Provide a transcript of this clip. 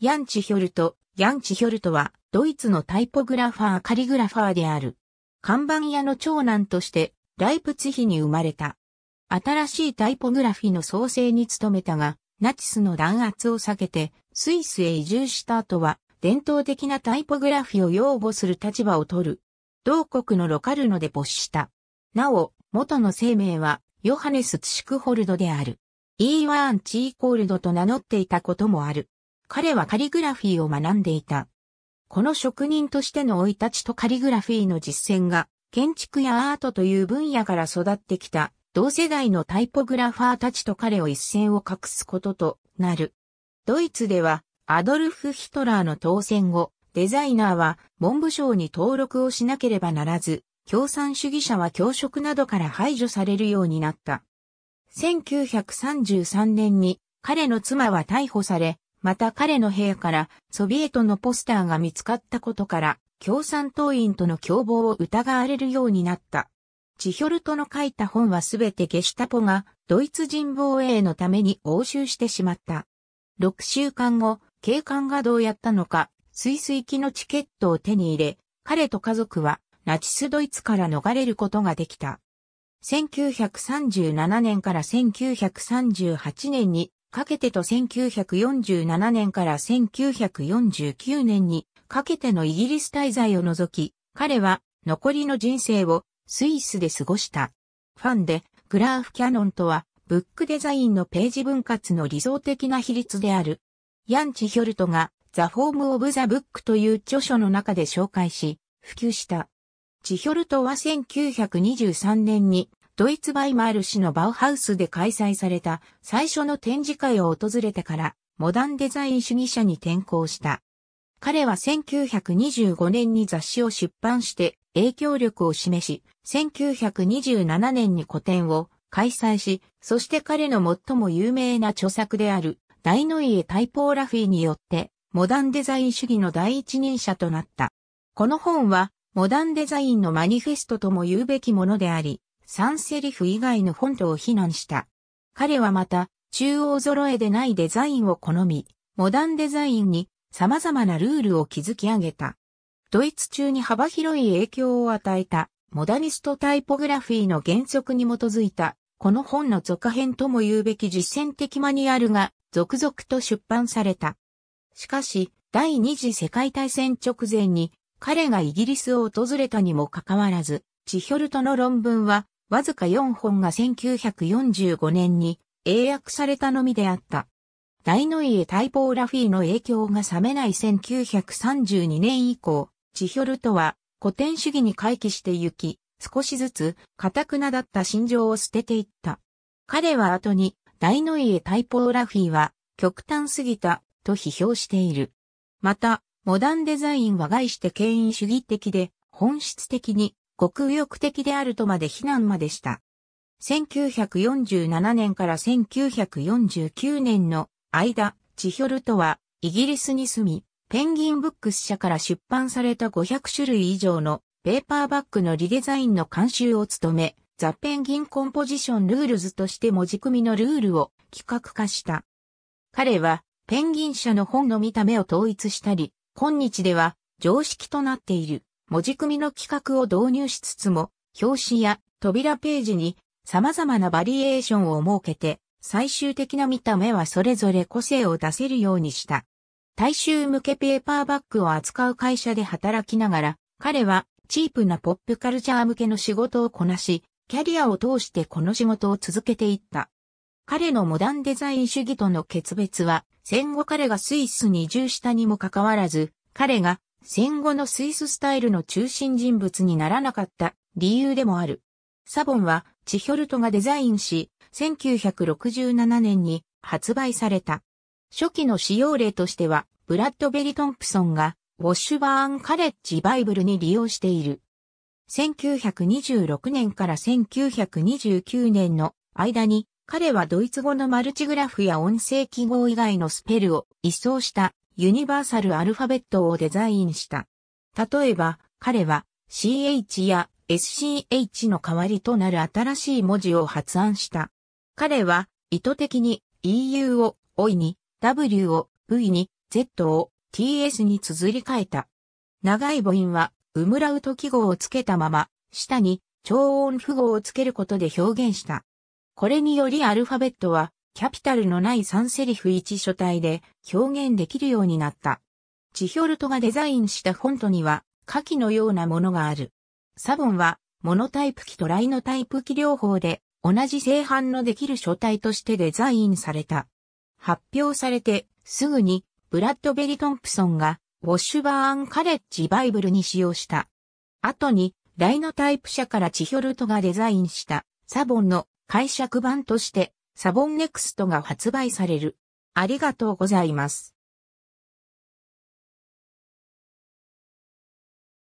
ヤンチヒョルト、ヤンチヒョルトは、ドイツのタイポグラファー、カリグラファーである。看板屋の長男として、ライプツヒに生まれた。新しいタイポグラフィの創生に努めたが、ナチスの弾圧を避けて、スイスへ移住した後は、伝統的なタイポグラフィを擁護する立場を取る。同国のロカルノで没した。なお、元の生命は、ヨハネス・ツシクホルドである。イーワーン・チーコールドと名乗っていたこともある。彼はカリグラフィーを学んでいた。この職人としての生い立ちとカリグラフィーの実践が、建築やアートという分野から育ってきた、同世代のタイポグラファーたちと彼を一線を画すこととなる。ドイツでは、アドルフ・ヒトラーの当選後、デザイナーは文部省に登録をしなければならず、共産主義者は教職などから排除されるようになった。1933年に彼の妻は逮捕され、また彼の部屋からソビエトのポスターが見つかったことから、共産党員との共謀を疑われるようになった。チヒョルトの書いた本はすべてゲシタポがドイツ人防衛のために押収してしまった。6週間後、警官がどうやったのか、スイス行きのチケットを手に入れ、彼と家族はナチスドイツから逃れることができた。1937年から1938年にかけてと1947年から1949年にかけてのイギリス滞在を除き、彼は残りの人生をスイスで過ごした。ファンでグラーフ・キャノンとはブックデザインのページ分割の理想的な比率である。ヤンチ・ヒョルトがザ・フォーム・オブ・ザ・ブックという著書の中で紹介し、普及した。チヒョルトは1923年にドイツバイマール市のバウハウスで開催された最初の展示会を訪れてからモダンデザイン主義者に転向した。彼は1925年に雑誌を出版して影響力を示し、1927年に個展を開催し、そして彼の最も有名な著作である大の家タイポーラフィーによってモダンデザイン主義の第一人者となった。この本はモダンデザインのマニフェストとも言うべきものであり、サンセリフ以外のフォントを非難した。彼はまた、中央揃えでないデザインを好み、モダンデザインに様々なルールを築き上げた。ドイツ中に幅広い影響を与えた、モダニストタイポグラフィーの原則に基づいた、この本の続編とも言うべき実践的マニュアルが続々と出版された。しかし、第二次世界大戦直前に彼がイギリスを訪れたにもかかわらず、チヒョルトの論文はわずか4本が1945年に英訳されたのみであった。大の家タイポーラフィーの影響が冷めない1932年以降、チヒョルトは古典主義に回帰してゆき、少しずつ、タくなだった心情を捨てていった。彼は後に、大の家タイポーラフィーは、極端すぎた、と批評している。また、モダンデザインは概して権威主義的で、本質的に極右翼的であるとまで非難までした。1947年から1949年の間、チヒョルトはイギリスに住み、ペンギンブックス社から出版された500種類以上のペーパーバッグのリデザインの監修を務め、ザ・ペンギン・コンポジション・ルールズとして文字組みのルールを企画化した。彼は、ペンギン社の本の見た目を統一したり、今日では常識となっている文字組みの規格を導入しつつも、表紙や扉ページに様々なバリエーションを設けて、最終的な見た目はそれぞれ個性を出せるようにした。大衆向けペーパーバッグを扱う会社で働きながら、彼はチープなポップカルチャー向けの仕事をこなし、キャリアを通してこの仕事を続けていった。彼のモダンデザイン主義との決別は、戦後彼がスイスに移住したにもかかわらず、彼が戦後のスイススタイルの中心人物にならなかった理由でもある。サボンはチヒョルトがデザインし、1967年に発売された。初期の使用例としては、ブラッドベリ・トンプソンが、ウォッシュバーン・カレッジ・バイブルに利用している。1926年から1929年の間に、彼はドイツ語のマルチグラフや音声記号以外のスペルを一掃したユニバーサルアルファベットをデザインした。例えば、彼は CH や SCH の代わりとなる新しい文字を発案した。彼は意図的に EU を OI に W を V に Z を TS に綴り替えた。長い母音は、ウムラウト記号をつけたまま、下に超音符号をつけることで表現した。これによりアルファベットはキャピタルのない3セリフ1書体で表現できるようになった。チヒョルトがデザインしたフォントには、下記のようなものがある。サボンは、モノタイプ機とライノタイプ機両方で、同じ製版のできる書体としてデザインされた。発表されて、すぐに、ブラッドベリ・トンプソンが、ウォッシュバーン・カレッジ・バイブルに使用した。後に、ライノタイプ社からチヒョルトがデザインした、サボンの解釈版としてサボンネクストが発売される。ありがとうございます。